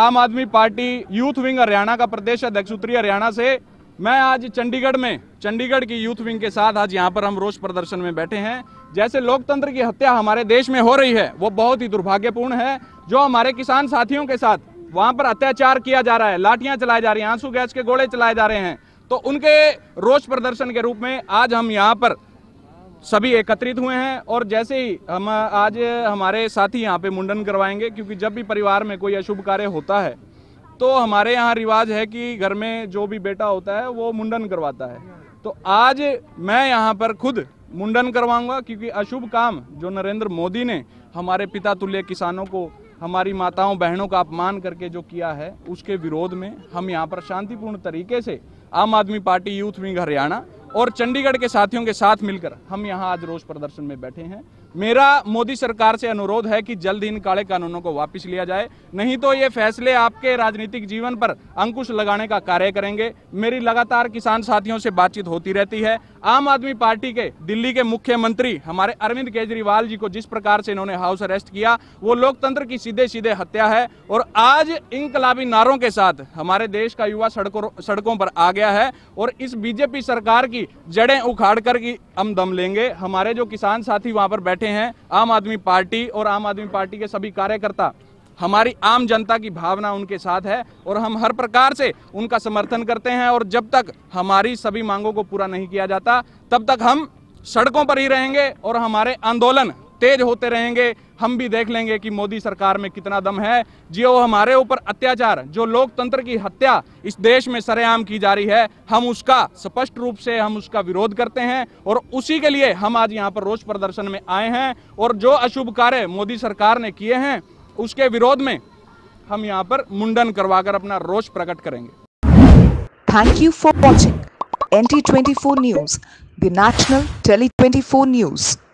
आम आदमी party youth wing Haryana का प्रदेश अध्यक्ष उत्तरी हरियाणा से मैं आज चंडीगढ़ में चंडीगढ़ की यूथ विंग के साथ आज यहाँ पर हम रोष प्रदर्शन में बैठे हैं जैसे लोकतंत्र की हत्या हमारे देश में हो रही है वो बहुत ही दुर्भाग्यपूर्ण है जो हमारे किसान साथियों के साथ वहां पर अत्याचार किया जा रहा है लाठियां चलाई जा रही हैं आंसू गैस के गोले चलाए जा रहे हैं तो उनके रोष प्रदर्शन के रूप में आज हम यहाँ पर सभी एकत्रित हुए हैं और जैसे ही हम आज हमारे साथी यहाँ पे मुंडन करवाएंगे क्योंकि जब भी परिवार में कोई अशुभ कार्य होता है तो हमारे यहाँ रिवाज है कि घर में जो भी बेटा होता है वो मुंडन करवाता है तो आज मैं यहाँ पर खुद मुंडन करवाऊंगा क्योंकि अशुभ काम जो नरेंद्र मोदी ने हमारे पिता तुल्य किसानों को हमारी माताओं बहनों का अपमान करके जो किया है उसके विरोध में हम यहाँ पर शांतिपूर्ण तरीके से आम आदमी पार्टी यूथ विंग हरियाणा और चंडीगढ़ के साथियों के साथ मिलकर हम यहाँ आज रोज प्रदर्शन में बैठे हैं मेरा मोदी सरकार से अनुरोध है कि जल्द इन काले कानूनों को वापस लिया जाए नहीं तो ये फैसले आपके राजनीतिक जीवन पर अंकुश लगाने का कार्य करेंगे मेरी लगातार किसान साथियों से बातचीत होती रहती है आम आदमी पार्टी के दिल्ली के मुख्यमंत्री हमारे अरविंद केजरीवाल जी को जिस प्रकार से इन्होंने हाउस अरेस्ट किया वो लोकतंत्र की सीधे सीधे हत्या है और आज इनकलाबी नारों के साथ हमारे देश का युवा सड़कों सड़कों पर आ गया है और इस बीजेपी सरकार की जड़ें उखाड़ कर की हम दम लेंगे हमारे जो किसान साथी वहाँ पर बैठे बैठे हैं आम आदमी पार्टी और आम आदमी पार्टी के सभी कार्यकर्ता हमारी आम जनता की भावना उनके साथ है और हम हर प्रकार से उनका समर्थन करते हैं और जब तक हमारी सभी मांगों को पूरा नहीं किया जाता तब तक हम सड़कों पर ही रहेंगे और हमारे आंदोलन तेज होते रहेंगे हम भी देख लेंगे कि मोदी सरकार में कितना दम है जो हमारे ऊपर अत्याचार जो लोकतंत्र की हत्या इस देश में सरेआम की जा रही है हम उसका स्पष्ट रूप से हम उसका विरोध करते हैं और उसी के लिए हम आज यहाँ पर रोज प्रदर्शन में आए हैं और जो अशुभ कार्य मोदी सरकार ने किए हैं उसके विरोध में हम यहाँ पर मुंडन करवाकर अपना रोष प्रकट करेंगे thank you for watching N T twenty four news the national tele twenty four news